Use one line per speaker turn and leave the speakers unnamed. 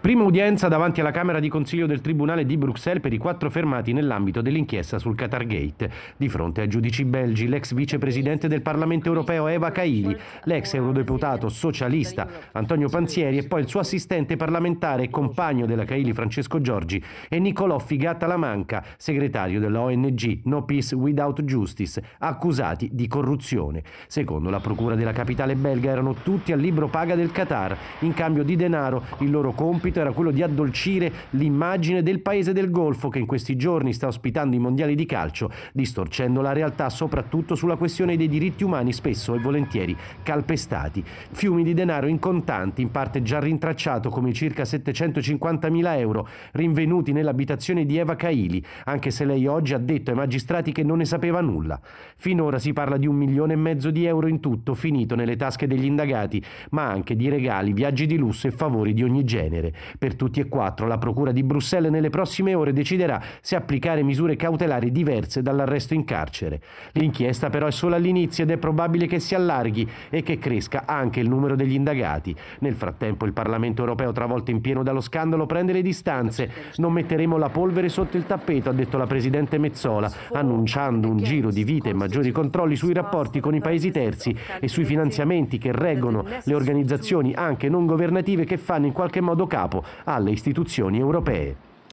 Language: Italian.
Prima udienza davanti alla Camera di Consiglio del Tribunale di Bruxelles per i quattro fermati nell'ambito dell'inchiesta sul Qatar Gate. Di fronte ai giudici belgi l'ex vicepresidente del Parlamento europeo Eva Kaili, l'ex eurodeputato socialista Antonio Panzieri e poi il suo assistente parlamentare e compagno della Kaili Francesco Giorgi e Nicolò Figata Lamanca, segretario della ONG No Peace Without Justice, accusati di corruzione. Secondo la procura della capitale belga erano tutti al libro paga del Qatar, in cambio di denaro il loro compito compito era quello di addolcire l'immagine del paese del Golfo che in questi giorni sta ospitando i mondiali di calcio, distorcendo la realtà soprattutto sulla questione dei diritti umani spesso e volentieri calpestati. Fiumi di denaro in contanti, in parte già rintracciato come circa 750.000 euro, rinvenuti nell'abitazione di Eva Caili, anche se lei oggi ha detto ai magistrati che non ne sapeva nulla. Finora si parla di un milione e mezzo di euro in tutto finito nelle tasche degli indagati, ma anche di regali, viaggi di lusso e favori di ogni genere. Per tutti e quattro la Procura di Bruxelles nelle prossime ore deciderà se applicare misure cautelari diverse dall'arresto in carcere. L'inchiesta però è solo all'inizio ed è probabile che si allarghi e che cresca anche il numero degli indagati. Nel frattempo il Parlamento europeo, travolto in pieno dallo scandalo, prende le distanze. Non metteremo la polvere sotto il tappeto, ha detto la Presidente Mezzola, annunciando un giro di vite e maggiori controlli sui rapporti con i paesi terzi e sui finanziamenti che reggono le organizzazioni anche non governative che fanno in qualche modo capo capo alle istituzioni europee.